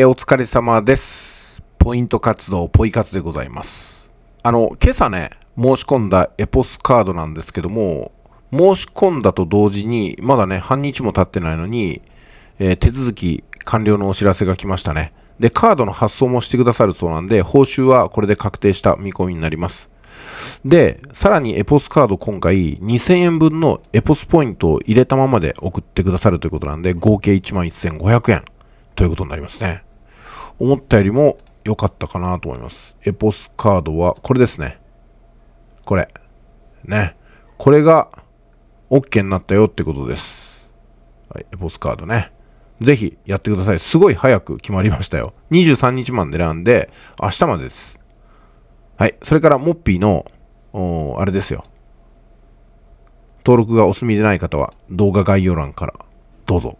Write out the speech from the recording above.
お疲れ様です。ポイント活動、ポイ活でございます。あの、今朝ね、申し込んだエポスカードなんですけども、申し込んだと同時に、まだね、半日も経ってないのに、えー、手続き完了のお知らせが来ましたね。で、カードの発送もしてくださるそうなんで、報酬はこれで確定した見込みになります。で、さらにエポスカード今回2000円分のエポスポイントを入れたままで送ってくださるということなんで、合計1万1500円。ということになりますね。思ったよりも良かったかなと思います。エポスカードは、これですね。これ。ね。これが OK になったよってことです。はい、エポスカードね。ぜひやってください。すごい早く決まりましたよ。23日まで選んで、明日までです。はい。それから、モッピーの、ーあれですよ。登録がお済みでない方は、動画概要欄からどうぞ。